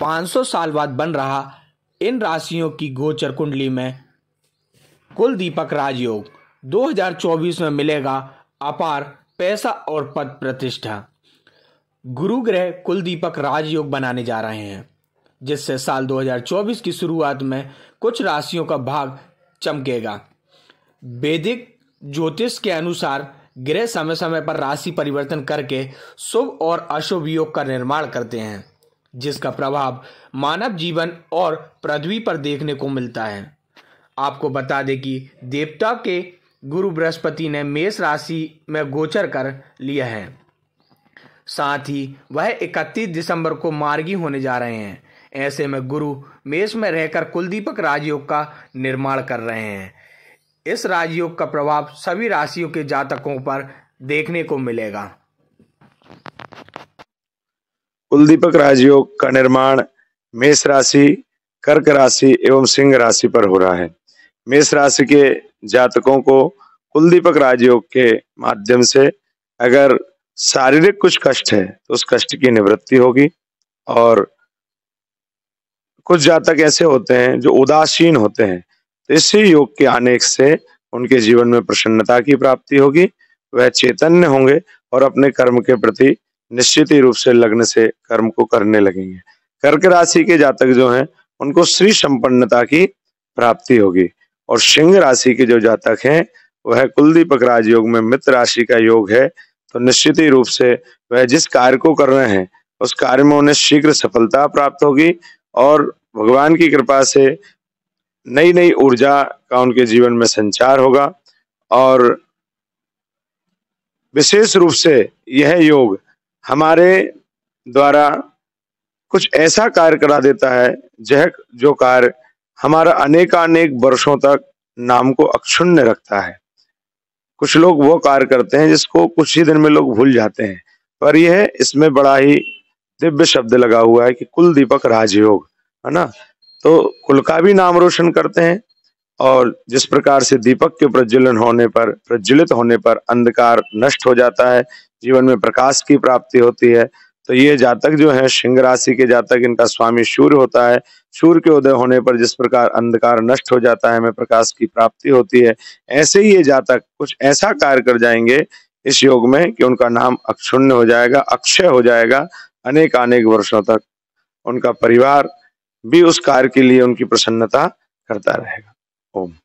500 साल बाद बन रहा इन राशियों की गोचर कुंडली में कुल दीपक राजयोग 2024 में मिलेगा अपार पैसा और पद प्रतिष्ठा गुरु ग्रह कुल दीपक राजयोग बनाने जा रहे हैं जिससे साल 2024 की शुरुआत में कुछ राशियों का भाग चमकेगा वैदिक ज्योतिष के अनुसार ग्रह समय समय पर राशि परिवर्तन करके शुभ और अशुभ योग का निर्माण करते हैं जिसका प्रभाव मानव जीवन और पृथ्वी पर देखने को मिलता है आपको बता दें कि देवता के गुरु बृहस्पति ने मेष राशि में गोचर कर लिया है साथ ही वह 31 दिसंबर को मार्गी होने जा रहे हैं ऐसे में गुरु मेष में रहकर कुलदीपक राजयोग का निर्माण कर रहे हैं इस राजयोग का प्रभाव सभी राशियों के जातकों पर देखने को मिलेगा कुलदीपक राजयोग का निर्माण मेष राशि कर्क राशि एवं सिंह राशि पर हो रहा है मेष राशि के जातकों को कुलदीपक राजयोग के माध्यम से अगर शारीरिक कुछ कष्ट है तो उस कष्ट की निवृत्ति होगी और कुछ जातक ऐसे होते हैं जो उदासीन होते हैं तो इसी योग के आने से उनके जीवन में प्रसन्नता की प्राप्ति होगी वह चैतन्य होंगे और अपने कर्म के प्रति निश्चित ही रूप से लग्न से कर्म को करने लगेंगे कर्क राशि के जातक जो हैं उनको श्री संपन्नता की प्राप्ति होगी और सिंह राशि के जो जातक हैं वह कुलदीपक राजयोग में मित्र राशि का योग है तो निश्चित ही रूप से वह जिस कार्य को कर रहे हैं उस कार्य में उन्हें शीघ्र सफलता प्राप्त होगी और भगवान की कृपा से नई नई ऊर्जा का उनके जीवन में संचार होगा और विशेष रूप से यह योग हमारे द्वारा कुछ ऐसा कार्य करा देता है जह जो कार्य हमारा अनेकानेक वर्षों तक नाम को अक्षुण्य रखता है कुछ लोग वो कार्य करते हैं जिसको कुछ ही दिन में लोग भूल जाते हैं पर यह इसमें बड़ा ही दिव्य शब्द लगा हुआ है कि कुल दीपक राजयोग है ना तो कुल का भी नाम रोशन करते हैं और जिस प्रकार से दीपक के प्रज्वलन होने पर प्रज्वलित होने पर अंधकार नष्ट हो जाता है जीवन में प्रकाश की प्राप्ति होती है तो ये जातक जो है सिंह राशि के जातक इनका स्वामी सूर्य होता है सूर्य के उदय होने पर जिस प्रकार अंधकार नष्ट हो जाता है हमें प्रकाश की प्राप्ति होती है ऐसे ही ये जातक कुछ ऐसा कार्य कर जाएंगे इस योग में कि उनका नाम अक्षुण्य हो जाएगा अक्षय हो जाएगा अनेक अनेक वर्षों तक उनका परिवार भी उस कार्य के लिए उनकी प्रसन्नता करता रहेगा um